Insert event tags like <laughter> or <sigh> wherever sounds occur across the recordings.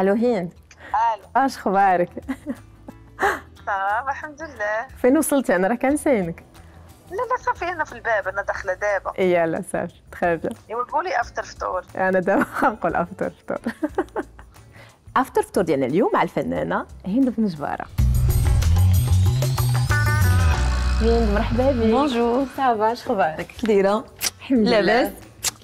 الو هند الو اش خبارك تمام الحمد لله فين وصلتي انا راه كنسينك لا لا صافي انا في الباب انا داخله دابا إيه، يلا صافي تخرجي ايوا قولي افتر فطور انا دابا غنقول افتر فطور افتر فطور ديالنا اليوم مع الفنانه هند بن جباره هند مرحبا بك بونجور صافا اش اخبارك دايره الحمد لله لاباس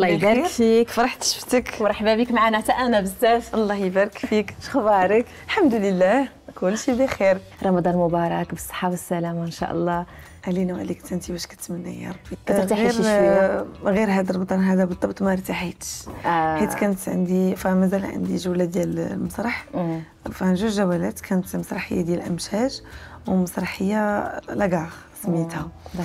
الله يبارك فيك فرحت شفتك مرحبا بك معنا حتى انا بزاف الله يبارك فيك شخبارك الحمد لله كلشي بخير رمضان مبارك بالصحه والسلامه ان شاء الله علينا وعليك انت واش كتمنى يا ربي كترتاحي آه، شي شويه غير هذا رمضان هذا بالضبط ما ارتحيتش آه. حيت كانت عندي فمازال عندي جوله ديال المسرح جوج جولات كانت مسرحيه ديال امشاج ومسرحيه لاكار سميتها آه،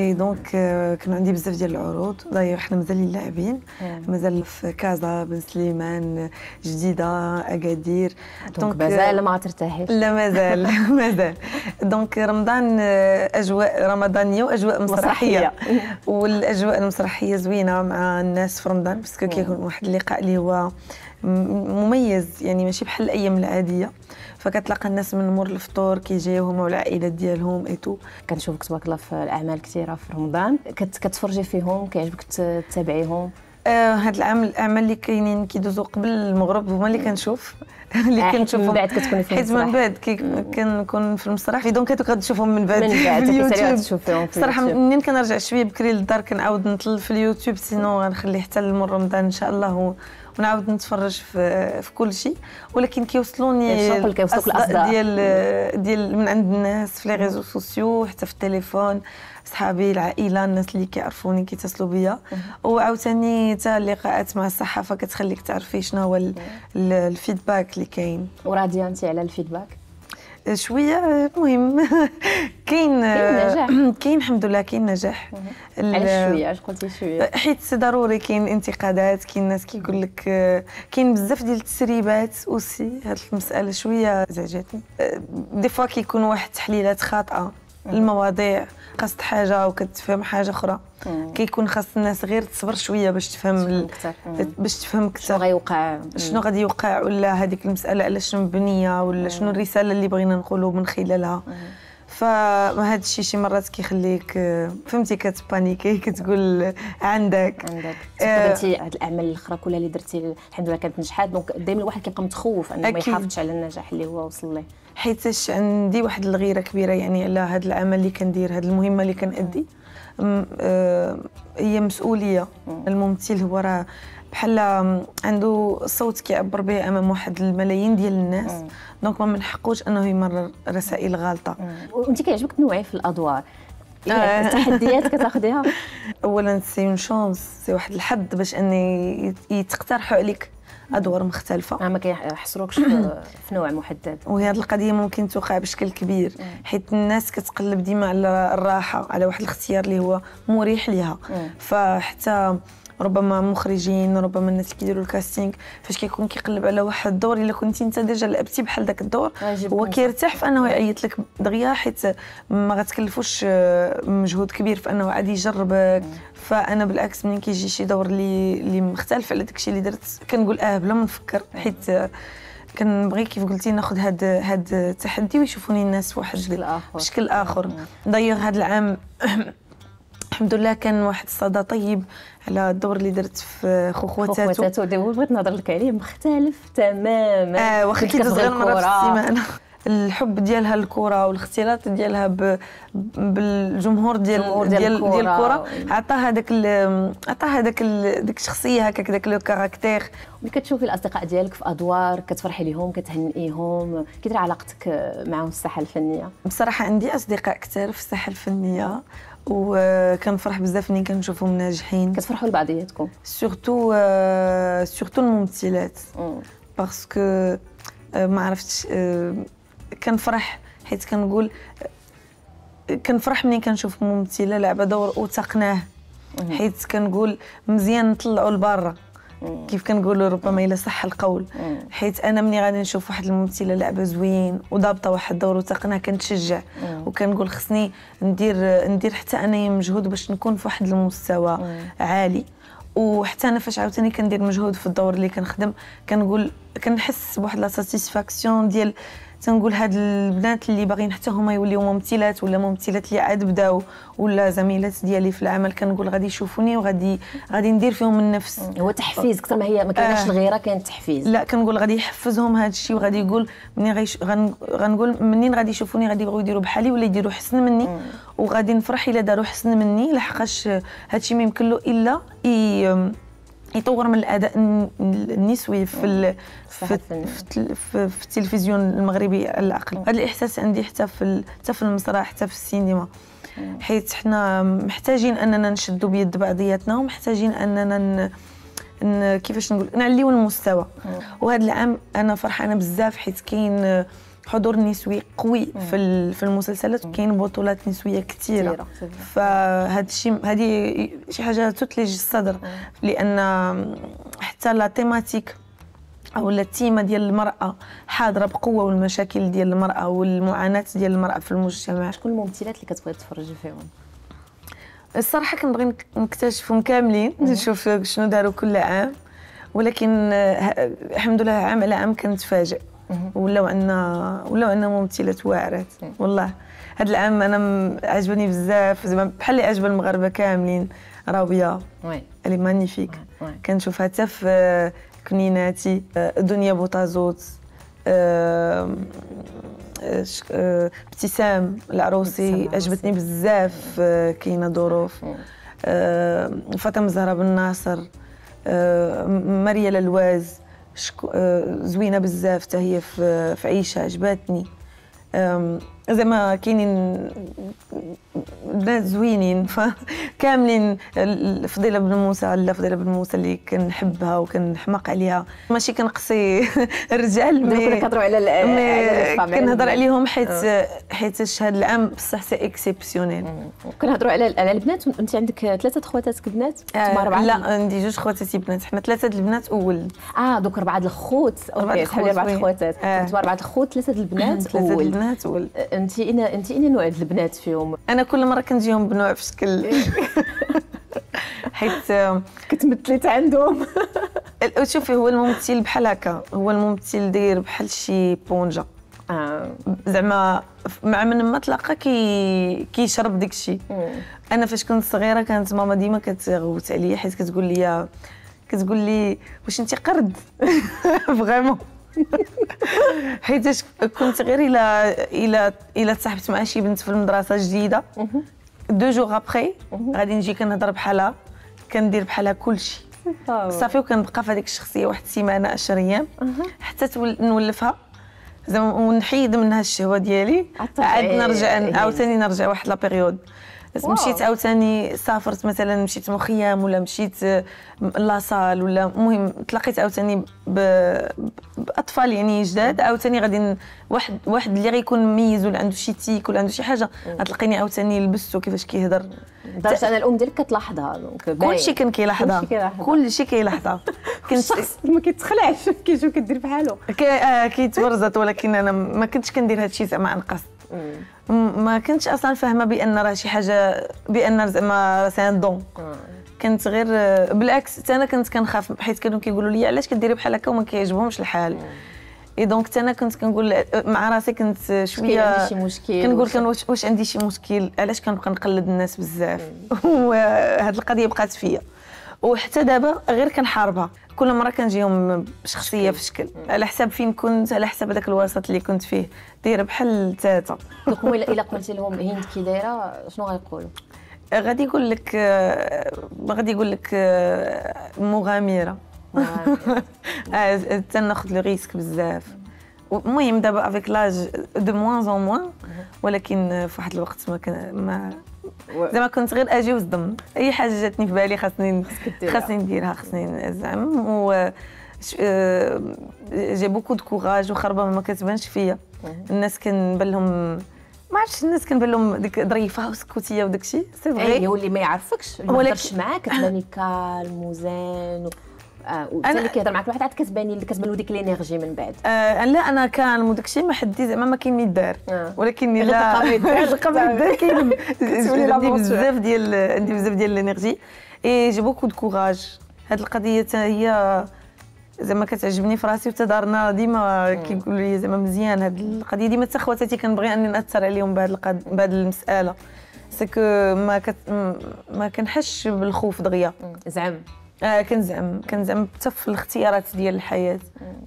اي دونك آه، كان عندي بزاف ديال العروض داير حنا مازال لاعبين آه. مازال في كازا بن سليمان جديده اكادير دونك مازال ما ترتاحيش لا مازال <laughs> <laughs> مازال دونك رمضان اجواء رمضانيه واجواء مسرحيه <laughs> والاجواء المسرحيه زوينه مع الناس في رمضان باسكو كيكون واحد اللقاء اللي هو مميز يعني ماشي بحال الايام العاديه فكتلقى الناس من مور الفطور كيجيو هما والعائلات ديالهم اي تو كنشوفك تبارك الله في الاعمال كثيره في رمضان كتفرجي فيهم كيعجبك تتابعيهم آه هاد العام الاعمال اللي كاينين كيدوزوا قبل المغرب هما اللي كنشوف <laughs> اللي آه، كنشوفهم من بعد كتكوني في حيت من بعد كنكون في المسرح دونك هادو كتشوفهم من بعد من بعد <laughs> تشوفيهم صراحه منين كنرجع شويه بكري للدار كنعاود نطل في اليوتيوب سينو غنخلي حتى لمر رمضان ان شاء الله ونعاود نتفرج في, في كل شيء ولكن كيوصلوني الاصداء إيه، ديال ديال من عند الناس في لي ريزو سوسيو حتى في التليفون صحابي العائله الناس اللي كيعرفوني كيتصلوا بيا وعاوتاني حتى اللقاءات مع الصحافه كتخليك تعرفي شنو هو الفيدباك اللي كاين وراضيه انت على الفيدباك شويه مهم <laughs> كاين آه، <clears throat> كاين الحمد لله كاين نجاح علاش شويه علاش قلتي شويه آه، حيت ضروري كاين انتقادات كاين ناس كيقول لك آه، كاين بزاف ديال التسريبات اوسي هاد المساله شويه زعجتني دي فوا كيكون واحد التحليلات خاطئه المواضيع خاصت حاجه وكتفهم حاجه اخرى كيكون خاص الناس غير تصبر شويه باش تفهم باش تفهم اكثر شنو غيوقع شنو غادي يوقع ولا هذيك المساله على شنو مبنيه ولا شنو الرساله اللي بغينا نقولوا من خلالها هذا الشيء شي مرات كيخليك آه، فهمتي كتبانيكي <laughs> كتقول عندك عندك انت آه، هاد الاعمال الاخرى كلها اللي درتي الحمد لله كانت نجحات دونك دائما الواحد كيبقى متخوف انه ما يحافظش على النجاح اللي هو وصل ليه حيتاش عندي واحد الغيره كبيره يعني على هذا العمل اللي كندير هذه المهمه اللي كنأدي أه، هي مسؤوليه الممثل هو راه بحال عنده صوت كيعبر به امام واحد الملايين ديال الناس دونك ما من حقوش انه يمرر رسائل غالطه وانت كيعجبك تنوعي في الادوار <laughs> التحديات كتاخذيها اولا سي اون شونس سي واحد الحظ باش اني يتقترحوا عليك ادوار مختلفه آه ما كيحصروكش في نوع محدد وهي هذه القضيه ممكن توقع بشكل كبير حيت الناس كتقلب ديما على الراحه على واحد الاختيار اللي هو مريح ليها فحتى ربما مخرجين ربما الناس اللي كيديروا الكاستينغ فاش كيكون كيقلب على واحد الدور الا كنتي انت ديجا لعبتي بحال داك الدور هو كيرتاح في انه يعيط لك دغيا حيت ما غتكلفوش آه، مجهود كبير في انه عادي يجربك آه، فانا بالعكس ملي كيجي شي دور اللي اللي مختلف على داكشي اللي درت كنقول اه بلا ما نفكر حيت آه، كنبغي كيف قلتي ناخذ هاد هاد التحدي ويشوفوني الناس واحد بشكل اخر بشكل اخر دايوغ هاد العام الحمد لله كان واحد الصدى طيب على الدور اللي درت في خوخوتاتو خوخوتاتو دابا بغيت نهضر لك عليه مختلف تماما اه واخا كيدوز غير مره في السيمانه الحب ديالها للكره والاختلاط ديالها ب... بالجمهور ديال ديال ديال الكره عطاها داك عطاها داك ديك الشخصيه هكاك داك لو كاركتير ملي كتشوفي الاصدقاء ديالك في ادوار كتفرحي لهم كتهنئيهم كيدير علاقتك علاقتك معهم الساحه الفنيه بصراحه عندي اصدقاء كثار في الساحه الفنيه وكنفرح بزاف ملي كنشوفهم ناجحين كتفرحوا لبعضياتكم سورتو سورتو الممثلات باسكو ما عرفتش كنفرح حيت كنقول كنفرح ملي كنشوف ممثله لعبه دور وتقناه حيت كنقول مزيان نطلعوا لبرا كيف كنقولوا ربما الى صح القول حيت انا ملي غادي نشوف واحد الممثله لعبه زوين وضابطه واحد الدور وتقنها كنتشجع وكنقول خصني ندير ندير حتى انايا مجهود باش نكون في واحد المستوى عالي وحتى انا فاش عاوتاني كندير مجهود في الدور اللي كنخدم كنقول كنحس بواحد لا ساتيسفاكسيون ديال تنقول هاد البنات اللي باغيين حتى هما يوليو ممثلات ولا ممثلات اللي عاد بداو ولا زميلات ديالي في العمل كنقول غادي يشوفوني وغادي غادي ندير فيهم النفس هو تحفيز اكثر ما هي ما كانش آه. الغيره كاين التحفيز لا كنقول غادي يحفزهم هاد الشيء وغادي يقول منين غيش غنقول منين غادي يشوفوني غادي يبغيو يديروا بحالي ولا يديروا حسن مني وغادي نفرح الا داروا حسن مني لحقاش هاد الشيء ما يمكن له الا يطور من الاداء النسوي في في, في, في التلفزيون المغربي على الاقل هذا الاحساس عندي حتى في حتى في المسرح حتى في السينما حيث حنا محتاجين اننا نشدوا بيد بعضياتنا ومحتاجين اننا ن... كيفاش نقول نعليو المستوى وهذا العام انا فرحانه بزاف حيت كاين حضور نسوي قوي في في المسلسلات كاين بطولات نسويه كثيره فهاد الشيء هذه شي حاجه تثلج الصدر لان حتى لا تيماتيك او التيمه ديال المراه حاضره بقوه والمشاكل ديال المراه والمعاناه ديال المراه في المجتمع شكون الممثلات اللي كتبغي تتفرجي فيهم الصراحه كنبغي نكتشفهم كاملين نشوف شنو داروا كل عام ولكن الحمد لله عام على عام كنتفاجئ ولاو عندنا ولاو عندنا ممثلات واعرات والله هذا العام انا عجبني بزاف زعما بحال اللي عجب المغاربه كاملين راويه اللي مانيفيك كنشوفها حتى في آه، كنيناتي آه، دنيا بوطازوت آه، ابتسام العروسي عجبتني بزاف كاينه ظروف فاطمه زهره بن ناصر مريا للواز شكو... آه، زوينه بزاف حتى هي في... في عيشها عجباتني زعما كاينين بنات زوينين كاملين فضيله بن موسى على فضيله بن موسى اللي كنحبها وكنحماق عليها ماشي كنقصي <laughs> الرجال مي كنهضروا على كنهضر عليهم حيت آه. حيت هذا العام بصح سي اكسيبسيونيل كنهضروا على على البنات انت عندك ثلاثه خواتاتك بنات آه، اربعه لا عندي جوج خواتاتي بنات حنا ثلاثه البنات اول اه دوك اربعه الخوت اوكي اربعه الخواتات انتم آه. اربعه الخوت ثلاثه البنات ثلاثه البنات اول انت انت اين نوع البنات فيهم انا كل مره كنجيهم بنوع في شكل إيه. <laughs> حيت كتمثلت عندهم شوفي هو الممثل بحال هكا هو الممثل داير بحال شي بونجا آه. زعما مع من ما تلاقى كي كيشرب داك الشيء انا فاش كنت صغيره كانت ماما ديما كتغوت عليا حيت كتقول لي كتقول لي واش انت قرد <laughs> فريمون <laughs> حيتاش كنت غير الى الى الى تصاحبت مع شي بنت في المدرسه جديده دو جوغ ابخي غادي نجي كنهضر بحالها كندير بحالها كلشي صافي وكنبقى في هذيك الشخصيه واحد السيمانه 10 ايام حتى نولفها زعما ونحيد منها الشهوه ديالي عاد نرجع عاوتاني نرجع واحد لابيريود بس واو. مشيت عاوتاني سافرت مثلا مشيت مخيم ولا مشيت آه، لاصال ولا المهم تلاقيت عاوتاني باطفال يعني جداد عاوتاني غادي واحد واحد اللي غيكون مميز ولا عنده شي تيك ولا عنده شي حاجه غتلقيني عاوتاني لبسته كيفاش كيهضر درت انا الام ديالك كتلاحظها كلشي كان كيلاحظها كلشي كيلاحظها <laughs> كنت الشخص ما كيتخلعش كيشوف كدير بحالو آه، كيتبرزط ولكن انا ما كنتش كندير هادشي زعما عن قصد ما كنتش اصلا فاهمه بان راه شي حاجه بان زعما سي ان دون كنت غير بالعكس انا كنت كنخاف حيت كانوا كيقولوا لي علاش كديري بحال هكا وما كيعجبهمش الحال اي دونك انا كنت كنقول مع راسي كنت شويه شي مشكل كنقول كان واش, واش عندي شي مشكل علاش كنبقى نقلد الناس بزاف <laughs> وهاد القضيه بقات فيا وحتى دابا غير كنحاربها كل مره كنجيهم شخصيه في شكل على حساب فين كنت على حساب هذاك الوسط اللي كنت فيه دايره بحال تاتا دوك الا قلتي لهم هند كي دايره شنو غيقولوا غادي يقول لك غادي يقول لك مغامره <laughs> آه، حتى ناخذ لو ريسك بزاف المهم دابا افيك لاج دو موان اون موان ولكن في واحد الوقت ما ما زعما كنت غير اجي وصدم اي حاجه جاتني في بالي خاصني خاصني نديرها خاصني زعما و جي بوكو دو كوراج وخربه ما كتبانش فيا الناس كنبان لهم ما عرفتش الناس كنبان لهم ديك ظريفه وسكوتيه وداكشي سي فغي ايوا اللي ما يعرفكش ما يهضرش معاك تباني كالم وزين آه وبالتالي كيهضر معك الواحد عاد كسباني كسبان وديك الانرجي من بعد آه لا انا كان وداك الشيء ما حدي زعما ما كاين ميدار آه. ولكن الا قبل ميدار <laughs> <laughs> كاين عندي بزاف ديال عندي بزاف ديال الانرجي اي جي بوكو دو كوراج هاد القضيه هي زعما كتعجبني في راسي وتدارنا ديما كيقولوا لي زعما مزيان هاد القضيه ديما حتى خواتاتي كنبغي اني ناثر عليهم بهاد القد... بهاد المساله سكو ما كت... ما كنحسش بالخوف دغيا زعما آه كنزعم كنزعم حتى في الاختيارات ديال الحياه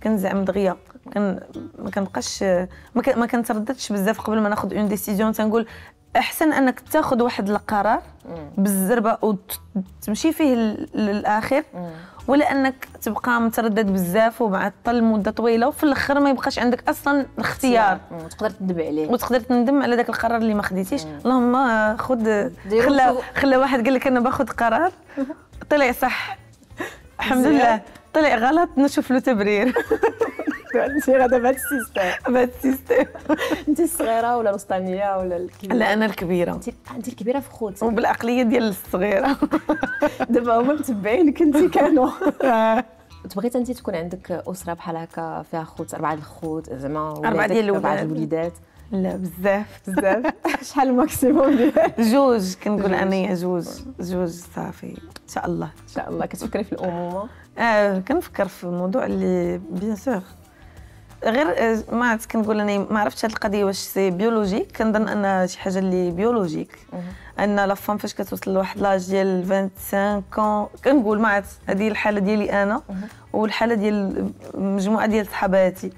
كنزعم دغيا كن ما كنبقاش ما كنترددش بزاف قبل ما ناخذ اون ديسيزيون تنقول احسن انك تاخذ واحد القرار بالزربه وتمشي فيه للاخر ولا انك تبقى متردد بزاف ومعطل مده طويله وفي الاخر ما يبقاش عندك اصلا اختيار وتقدر تندم عليه وتقدر تندم على ذاك القرار اللي ما خديتيش اللهم خذ خلى خلى واحد قال لك انا باخذ قرار طلع صح الحمد لله طلع غلط نشوف له تبرير انت غدا بهذا السيستم بهذا السيستم انت الصغيره ولا الوسطانيه ولا الكبيره لا انا الكبيره انت انت الكبيره في خوتك وبالعقليه ديال الصغيره <laughs> دابا هما متبعينك انت كانوا تبغيت <laughs> انت تكون عندك اسره بحال هكا فيها خوت اربعه الخوت زعما اربعه ديال الوليدات لا بزاف بزاف <laughs> شحال الماكسيموم جوج كنقول انايا جوج جوج صافي ان شاء الله ان شاء الله كتفكري في الامومه اه كنفكر في الموضوع اللي بيان سور غير آه، ما كنقول انا ما عرفتش هاد القضيه واش سي بيولوجيك كنظن ان شي حاجه اللي بيولوجيك ان لا فام فاش كتوصل لواحد لاج ديال 25 كنقول ما عرفت هذه الحاله ديالي انا والحاله ديال مجموعه ديال صحاباتي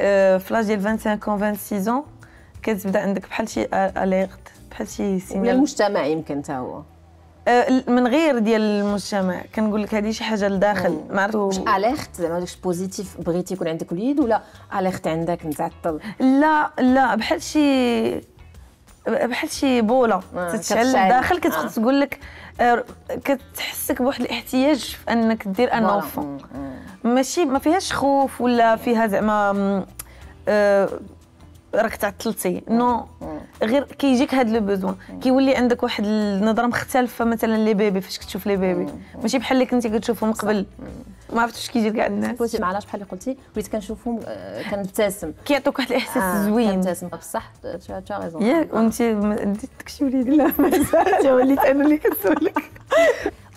آه، في لاج ديال 25 و 26 ans كتبدا عندك بحال شي اليرت بحال شي سينيال من المجتمع يمكن حتى هو آه، من غير ديال المجتمع كنقول لك هذه شي حاجه لداخل ما عرفتش واش اليرت زعما داكش بوزيتيف بغيتي يكون عندك وليد ولا اليرت عندك متعطل لا لا بحال شي بحال شي بوله آه تتشعل الداخل كتقول آه. لك كتحسك بواحد الاحتياج انك دير ان اونفون ماشي ما فيهاش خوف ولا فيها زعما راك تعطلتي نو غير كيجيك هذا لو بوزوان كيولي عندك واحد النظره مختلفه مثلا لي بيبي فاش كتشوف لي بيبي ماشي بحال اللي كنتي كتشوفهم قبل ما عرفتش كيجي كاع الناس مع معلاش بحال اللي قلتي وليت كنشوفهم كنبتسم كيعطوك واحد الاحساس آه زوين كنبتسم بصح تا غيزون ياك وانت انت تكشي وليدي لا مازال وليت انا اللي كنسولك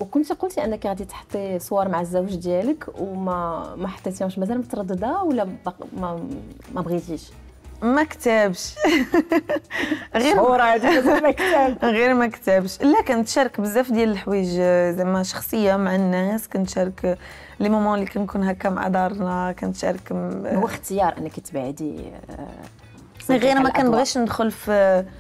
وكنت قلتي انك غادي تحطي صور مع الزوج ديالك وما ما حطيتيهمش مازال متردده ولا ما ما بغيتيش ما كتبش غير صورة ما غير ما كتبش لا كنتشارك بزاف ديال الحوايج زعما شخصيه مع الناس كنتشارك لي مومون اللي كنكون هكا مع دارنا كنتشارك هو اختيار انك تبعدي آه، غير ما كنبغيش ندخل في في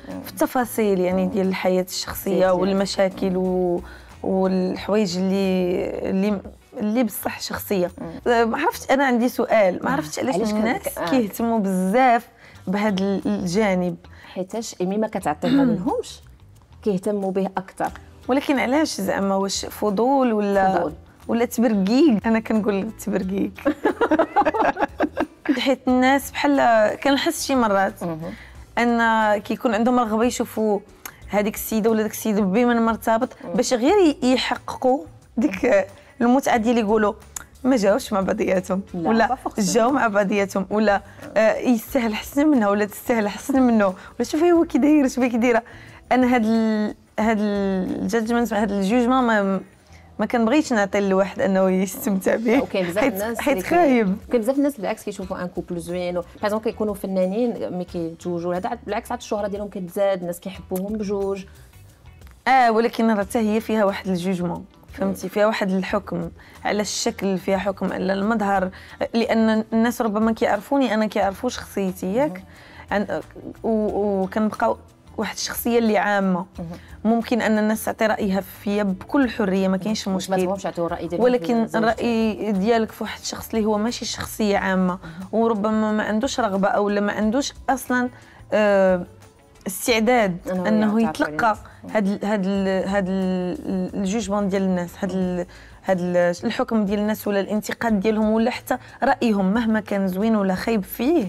آه. التفاصيل يعني ديال الحياه الشخصيه والمشاكل و والحوايج اللي اللي اللي بصح شخصيه ما عرفتش انا عندي سؤال ما عرفتش علاش الناس آه. كيهتموا بزاف بهذا الجانب حيتاش امي ما كتعطينا لهمش كيهتموا به اكثر ولكن علاش زعما واش فضول ولا فضول. ولا تبرقيق انا كنقول تبرقيق <laughs> حيت الناس بحال كنحس شي مرات ان كيكون عندهم رغبه يشوفوا هذيك السيده ولا داك السيد بمن مرتبط باش غير يحققوا ديك المتعه ديال يقولوا ما جاوش مع بعضياتهم ولا جاو مع بعضياتهم ولا آه يستاهل حسن منها ولا تستاهل حسن منه ولا شوفي هو كي داير شوفي كي دايره انا هاد ال... هاد الجادجمنت هاد الجوجمون ما ما كنبغيش نعطي لواحد انه يستمتع به وكاين بزاف الناس حيت خايب كاين بزاف الناس بالعكس كيشوفوا ان كوبل زوين باغ كيكونوا فنانين مي كيتزوجوا هذا بالعكس عاد الشهره ديالهم كتزاد الناس كيحبوهم بجوج اه ولكن راه حتى هي فيها واحد الجوجمون فهمتي فيها واحد الحكم على الشكل فيها حكم على المظهر لان الناس ربما كيعرفوني انا كيعرفوا شخصيتي ياك وكنبقاو واحد الشخصيه اللي عامه ممكن ان الناس تعطي رايها فيا بكل حريه ما كاينش مشكل ما تبغاش الراي ديالك ولكن الراي ديالك في واحد الشخص اللي هو ماشي شخصيه عامه وربما ما عندوش رغبه او ما عندوش اصلا آه، استعداد أنه, انه يتلقي هاد هاد هاد الجوجمون ديال الناس هاد هاد الحكم ديال الناس ولا الانتقاد ديالهم ولا حتى رايهم مهما كان زوين ولا خايب فيه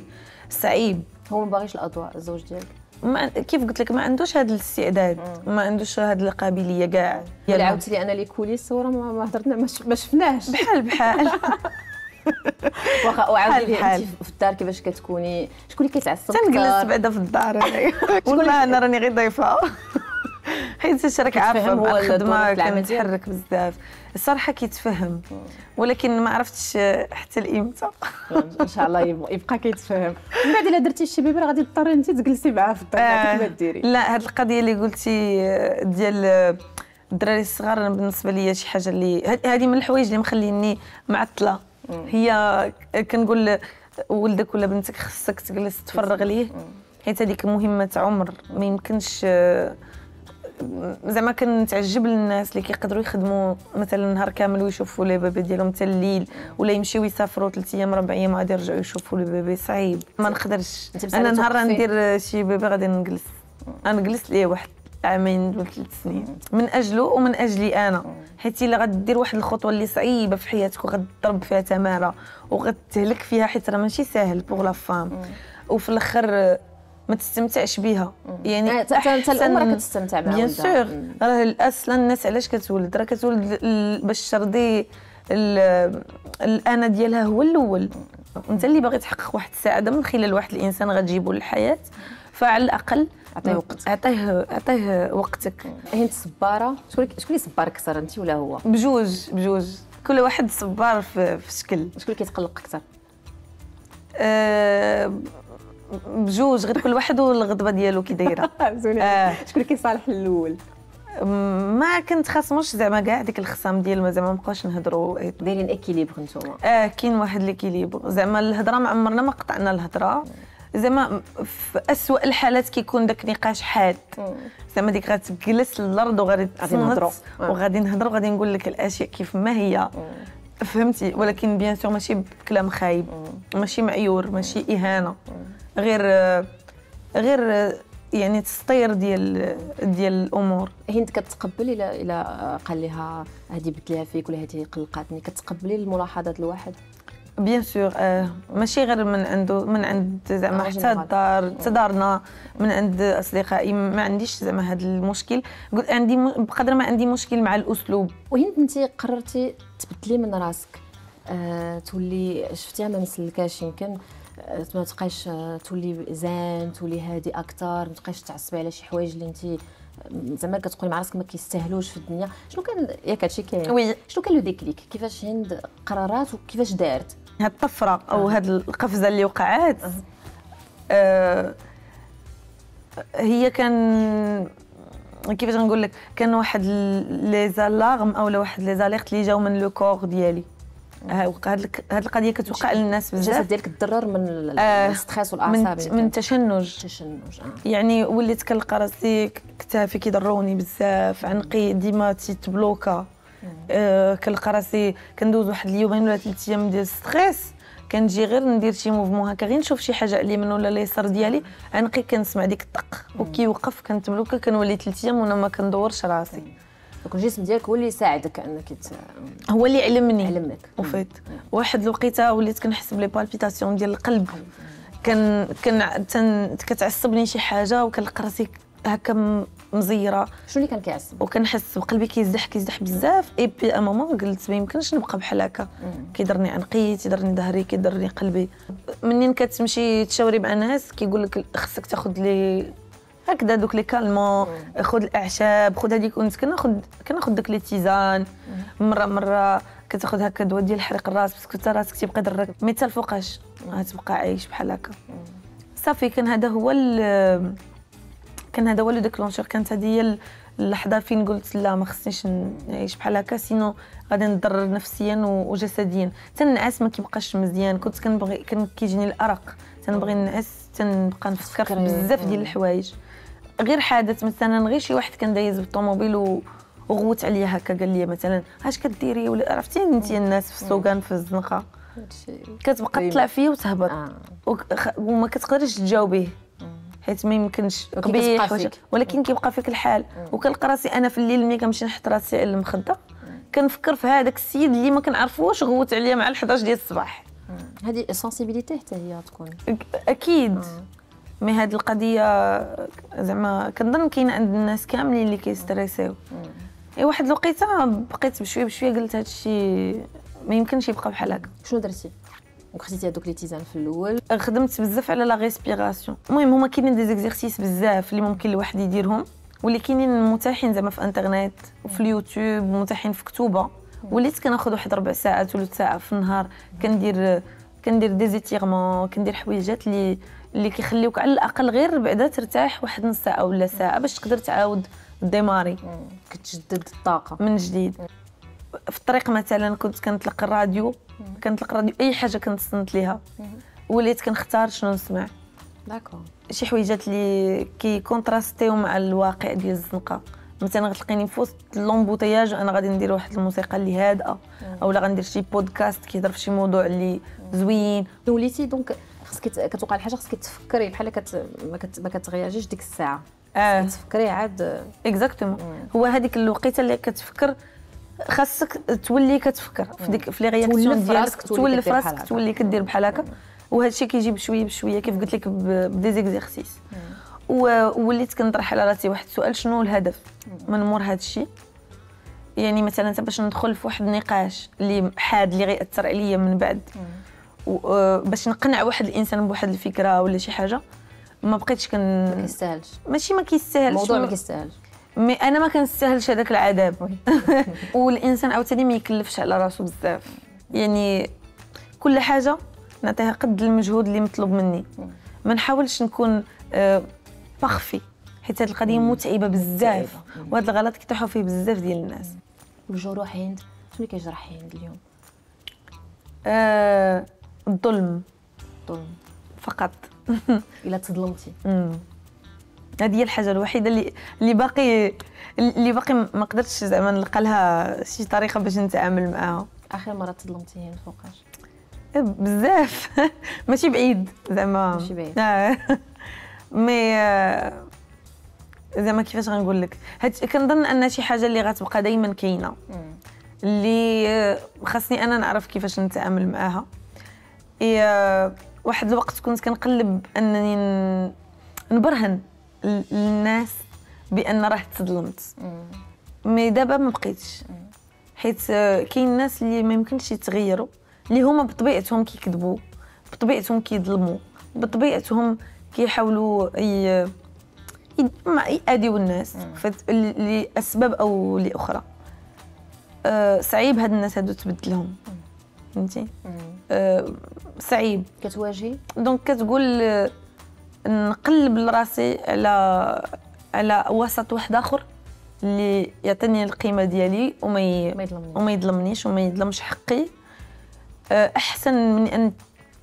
صعيب هو ما باغيش الاضواء الزوج ديالك ما كيف قلت لك ما عندوش هذا الاستعداد ما عندوش هذه القابليه كاع ولا عاودت لي انا لي كوليس ورا ما هضرتنا ما شفناهش بحال بحال <laughs> واخا وعاودي لي في الدار كيفاش كتكوني شكون اللي كيتعصب تنجلس بعدا في الدار <laughs> والله انا راني غير ضيفه حيت راك عارفه هو الخدمه كانت تحرك بزاف الصراحه كيتفهم ولكن ما عرفتش حتى لامتى ان شاء الله يبقى كيتفهم من بعد الا درتي الشبيبه راه غادي تضطري انت تجلسي معاه في الدار آه ديري لا هاد القضيه اللي قلتي آه، ديال آه، الدراري الصغار بالنسبه ليا شي حاجه اللي هذه من الحوايج اللي مخليني معطله هي آه، كنقول ولدك ولا بنتك خصك تجلس تفرغ ليه حيت هذيك مهمه عمر ما يمكنش زعما كنتعجب للناس اللي كيقدروا يخدموا مثلا نهار كامل ويشوفوا لي بيبي ديالهم حتى الليل ولا يمشيو يسافروا ثلاث ايام ربع ايام غادي يرجعوا يشوفوا لي بيبي صعيب ما نقدرش انا نهار ندير شي بيبي غادي نجلس جلست ليه واحد عامين ولا ثلاث سنين من اجله ومن اجلي انا حيت الا غدير واحد الخطوه اللي صعيبه في حياتك وغتضرب فيها تماره وغتهلك فيها حيت راه ماشي ساهل بوغ لا فام وفي الاخر ما تستمتعش بها يعني حتى الام راه كتستمتع بها بيان سور راه اصلا الناس علاش كتولد راه كتولد باش ترضي الانا ديالها هو الاول انت اللي باغي تحقق واحد السعاده من خلال واحد الانسان غتجيبو للحياه فعلى الاقل عطيه وقت عطيه عطيه وقتك انت صباره شكون اللي صبار اكثر انت ولا هو بجوج بجوج كل واحد صبار في, في شكل شكون اللي كيتقلق اكثر أه بجوج غير كل واحد والغضبه ديالو كي دايره <laughs> آه. شكون اللي كيصالح الاول ما كنتخاصموش زعما كاع ديك الخصام ديال ما زعما مابقاوش نهضروا دايرين اكيليبر نتوما اه كاين واحد ليكيليبر زعما الهضره ما عمرنا ما قطعنا الهضره زعما في اسوء الحالات كيكون داك النقاش حاد زعما ديك غتجلس للارض وغادي نهضروا آه. وغادي نهضر وغادي نقول لك الاشياء كيف ما هي فهمتي ولكن بيان سور ماشي بكلام خايب ماشي معيور ماشي اهانه غير غير يعني تسطير ديال ديال الامور هند كتقبل الى الى قال لها هذه بدلها فيك ولا هذه قلقاتني كتقبلي الملاحظات الواحد بيان سور آه ماشي غير من عنده من عند زعما حتى الدار حتى دارنا من عند اصدقائي ما عنديش زعما هذا المشكل قلت عندي بقدر ما عندي مشكل مع الاسلوب وهند انت قررتي تبدلي من راسك آه تولي شفتيها ما مسلكاش يمكن ما تبقاش آه، تولي زان تولي هادي اكثر ما تبقاش تعصبي على شي حوايج اللي انت زعما كتقولي مع راسك ما كيستاهلوش في الدنيا شنو كان ياك هادشي كاين وي شنو كان لو ديكليك كيفاش هند قرارات وكيفاش دارت هاد الطفره آه. او هاد القفزه اللي وقعات آه, آه، هي كان كيفاش نقول لك كان واحد لي زالارم او واحد لي زاليرت اللي جاو من لو كور ديالي آه، هاد القضيه كتوقع للناس بزاف الجسد ديالك تضرر من آه، الستريس والاعصاب يعني. من التشنج التشنج آه. يعني وليت كنلقى راسي كتافي كيضروني بزاف عنقي ديما تيتبلوكا آه كنلقى راسي كندوز واحد اليومين ولا ثلاث ايام ديال الستريس كنجي غير ندير شي موفمون هكا غير نشوف شي حاجه اليمين ولا اليسار ديالي عنقي كنسمع ديك الطق وكيوقف كنتبلوكا كنولي ثلاث ايام وانا ما كندورش راسي مم. دونك الجسم ديالك هو اللي يساعدك انك يت... هو اللي علمني علمك وفيت واحد الوقيته وليت كنحس بلي بالبيتاسيون ديال القلب كان كان تن... كتعصبني شي حاجه وكنلقى راسي هكا مزيره شنو اللي كان كيعصب وكنحس بقلبي كيزدح كيزدح بزاف اي بي ا مومون قلت ما يمكنش نبقى بحال هكا كيضرني عنقي كيضرني ظهري كيضرني قلبي منين كتمشي تشاوري مع ناس كيقول لك خصك تاخذ لي هكذا دوك لي كالمون خذ الاعشاب خذ هذيك كنت كناخذ كناخذ دوك لي تيزان مره مره كتاخذ هكا دواء ديال حرق الراس باسكو حتى راسك تيبقى درك ما حتى الفوقاش غتبقى عايش بحال هكا صافي كان هذا هو كان هذا هو لو ديكلونشور كانت هذه هي اللحظه فين قلت لا ما خصنيش نعيش بحال هكا سينو غادي نضرر نفسيا وجسديا تنعس ما كيبقاش مزيان كنت كنبغي كان كيجيني الارق تنبغي نعس تنبقى نفكر بزاف ديال الحوايج غير حادث مثلا غير شي واحد كان دايز بالطوموبيل وغوت عليا هكا قال لي مثلا اش كديري ولا عرفتي انت الناس في السوقان في الزنقه كتبقى طيب. تطلع فيه وتهبط آه. وما كتقدريش تجاوبيه حيت ما يمكنش قبيح ولكن كيبقى فيك الحال وكنلقى راسي انا في الليل ملي كنمشي نحط راسي على المخده كنفكر في هذاك السيد اللي ما كنعرفوش غوت عليا مع ال 11 ديال الصباح هذه السنسيبيليتي حتى هي تكون اكيد مي هاد القضيه زعما كنظن كاين عند الناس كاملين اللي كيستريسيو اي واحد الوقيته بقيت بشويه بشويه قلت هاد الشيء ما يمكنش يبقى بحال هكا شنو درتي وخديتي هذوك لي تيزان في الاول خدمت بزاف على لا ريسبيراسيون المهم هما كاينين دي زيكزيرسيس بزاف اللي ممكن الواحد يديرهم واللي كاينين متاحين زعما في انترنت وفي اليوتيوب متاحين في كتوبه وليت كناخذ واحد ربع ساعه ثلث ساعه في النهار كندير كندير ديزيتيغمون كندير حويجات اللي اللي كيخليوك على الاقل غير بعدا ترتاح واحد نص ساعه ولا ساعه باش تقدر تعاود ديماري كتجدد الطاقه من جديد في الطريق مثلا كنت كنطلق الراديو كنطلق الراديو اي حاجه كنتصنت ليها وليت كنختار شنو نسمع داكو شي حويجات اللي كيكونتراستيو مع الواقع ديال الزنقه مثلا غتلقيني في وسط لومبوتياج وانا غادي ندير واحد الموسيقى اللي هادئه اولا غندير شي بودكاست كيهضر في شي موضوع اللي زوين وليتي دونك خصك كتوقع الحاجه خصك تفكري بحال كت... ما, كت... ما كتغياجيش ديك الساعه اه تفكري عاد اكزاكتومون هو هذيك الوقيته اللي كتفكر خاصك تولي كتفكر في ديك في لي رياكسيون ديالك تولف راسك تولي كدير بحال هكا وهذا الشيء كيجي بشويه بشويه كيف قلت لك بدي زيكزيرسيس ووليت كنطرح على راسي واحد السؤال شنو الهدف من مور هذا الشيء يعني مثلا باش ندخل في واحد النقاش اللي حاد اللي غيأثر عليا من بعد مم. آه، باش نقنع واحد الانسان بواحد الفكره ولا شي حاجه ما بقيتش كن ما كيستاهلش ماشي ما كيستاهلش الموضوع ما كيستاهلش مي انا ما كنستاهلش هذاك العذاب <laughs> والانسان عاوتاني ما يكلفش على راسو بزاف يعني كل حاجه نعطيها قد المجهود اللي مطلوب مني ما نحاولش نكون بخفي آه، حيت هذه القضيه متعبه بزاف وهذا الغلط كيطيحوا فيه بزاف ديال الناس والجروح هند شنو كيجرح هند اليوم آه الظلم الظلم فقط <laughs> الا تظلمتي هذه هي الحاجه الوحيده اللي اللي باقي اللي باقي ما قدرتش زعما نلقى لها شي طريقه باش نتعامل معاها اخر مره تظلمتي هي فوقاش إيه، بزاف <laughs> ماشي بعيد زعما ماشي بعيد آه. <laughs> مي آه، زعما كيفاش غنقول لك كنظن ان شي حاجه اللي غتبقى دائما كاينه اللي آه، خاصني انا نعرف كيفاش نتعامل معاها اي واحد الوقت كنت كنقلب انني نبرهن للناس بان راه تظلمت مي دابا ما بقيتش حيت كاين الناس اللي ما يمكنش يتغيروا اللي هما بطبيعتهم كيكذبوا بطبيعتهم كيظلموا بطبيعتهم كيحاولوا ما يأذيوا الناس لاسباب او لاخرى أه صعيب هاد الناس هادو تبدلهم فهمتي صعيب آه، كتواجهي دونك كتقول آه، نقلب لراسي على على وسط واحد اخر اللي يعطيني القيمه ديالي وما ي... وما يظلمنيش وما يظلمش حقي آه، احسن من ان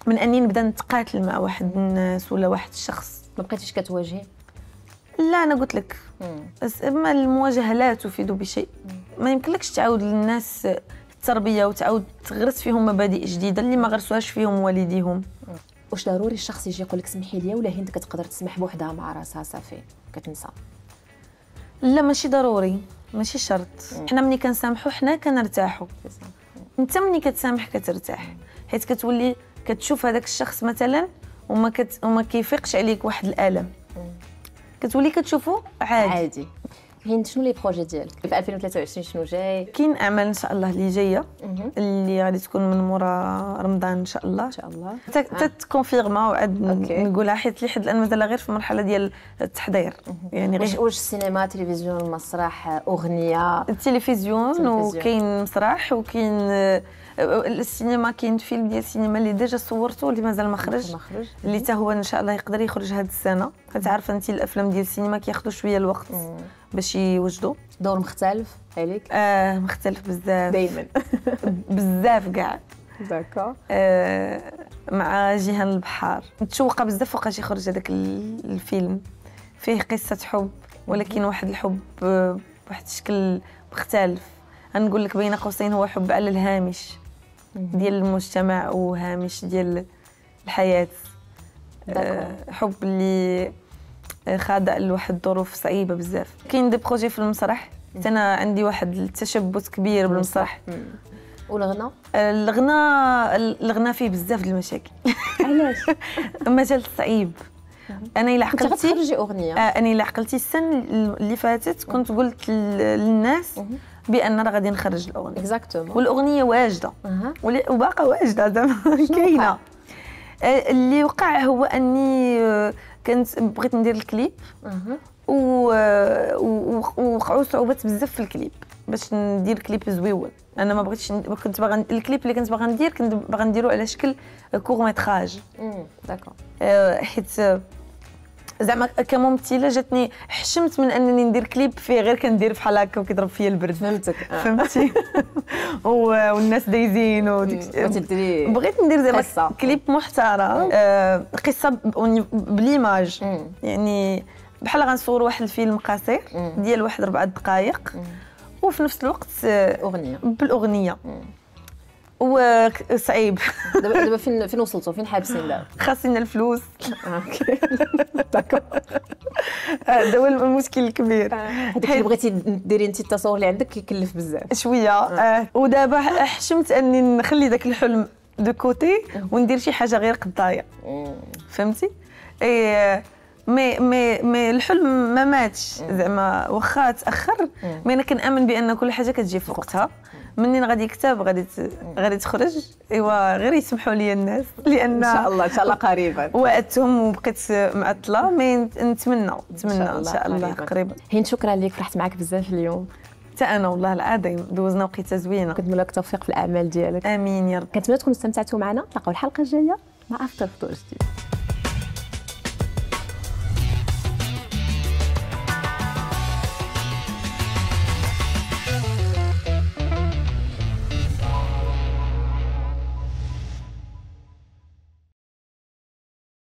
من اني نبدا نتقاتل مع واحد الناس ولا واحد الشخص ما بقيتيش كتواجهي لا انا قلت لك اما المواجهه لا تفيد بشيء ما يمكنلكش تعاود للناس التربيه وتعاود تغرس فيهم مبادئ جديده اللي ما غرسوهاش فيهم والديهم واش ضروري الشخص يجي يقول لك سمحي لي ولا هي انت كتقدر تسمح بوحدها مع راسها صافي كتنسى لا ماشي ضروري ماشي شرط حنا ملي كنسامحوا حنا كنرتاحوا انت ملي كتسامح كترتاح حيت كتولي كتشوف هذاك الشخص مثلا وما كت... وما كيفيقش عليك واحد الالم كتولي كتشوفه عادي عادي هند شنو لي بروجي ديالك في 2023 شنو جاي كاين اعمال ان شاء الله اللي جايه اللي غادي تكون من مورا رمضان ان شاء الله ان شاء الله آه. تتكونفيرما وعاد نقولها حيت لحد الان مازال غير في المرحله ديال التحضير يعني غير واش السينما تلفزيون مسرح اغنيه التلفزيون وكاين مسرح وكاين آه، السينما كاين فيلم ديال السينما اللي ديجا صورته اللي مازال ما خرج اللي حتى هو ان شاء الله يقدر يخرج هذه السنه كتعرف انت الافلام ديال السينما كياخذوا شويه الوقت مم. باش يوجدوا دور مختلف عليك اه مختلف بزاف دائما <laughs> بزاف كاع داكا آه مع جيهان البحار متشوقه بزاف وقاش يخرج هذاك الفيلم فيه قصه حب ولكن واحد الحب آه، بواحد الشكل مختلف غنقول لك بين قوسين هو حب على الهامش ديال المجتمع وهامش ديال الحياه آه حب اللي خاضع لواحد الظروف صعيبه بزاف كاين دي بروجي في المسرح انا عندي واحد التشبث كبير بالمسرح والغنى آه، الغنى الغنى فيه بزاف د المشاكل <laughs> علاش مجال صعيب انا الا عقلتي كنت غتخرجي اغنيه آه، انا الا عقلتي السنه اللي فاتت كنت قلت للناس بان راه غادي نخرج الاغنيه اكزاكتومون والاغنيه واجده وباقا واجده زعما <laughs> كاينه آه، اللي وقع هو اني كنت بغيت ندير الكليب و وقعوا صعوبات بزاف في الكليب باش ندير كليب زويون انا ما بغيتش كنت باغا الكليب اللي كنت باغا ندير كنت باغا نديرو على شكل كور ميتراج داكور حيت زعما كممثله جاتني حشمت من انني ندير كليب فيه غير كندير بحال هكا وكيضرب فيا البرد فهمتك آه. فهمتي <laughs> والناس دايزين بغيت ندير زعما كليب محترم آه، قصه بليماج يعني بحال غنصور واحد الفيلم قصير ديال واحد اربع دقائق وفي نفس الوقت اغنيه بالاغنيه وصعيب دابا دابا فين فين وصلتوا فين حابسين دابا خاصنا الفلوس آه، <laughs> آه، هذا هو المشكل الكبير آه، هذاك اللي بغيتي ديري انت التصور اللي عندك كيكلف بزاف شويه ودابا حشمت اني نخلي ذاك الحلم دو كوتي وندير شي حاجه غير قضايه فهمتي اي مي مي مي الحلم ما ماتش زعما واخا تاخر مي انا كنامن بان كل حاجه كتجي في وقتها منين غادي يكتب غادي غادي تخرج ايوا غير يسمحوا لي الناس لان ان شاء الله ان شاء الله <laughs> قريبا وعدتهم وبقيت معطله مي نتمنى نتمنى ان شاء الله قريبا هين شكرا لك فرحت معك بزاف اليوم حتى انا والله العظيم دوزنا وقيته زوينه كنتمنى لك التوفيق في الاعمال ديالك امين يا رب كنتمنى تكونوا استمتعتوا معنا نلقاو الحلقه الجايه مع افتر فطور جديد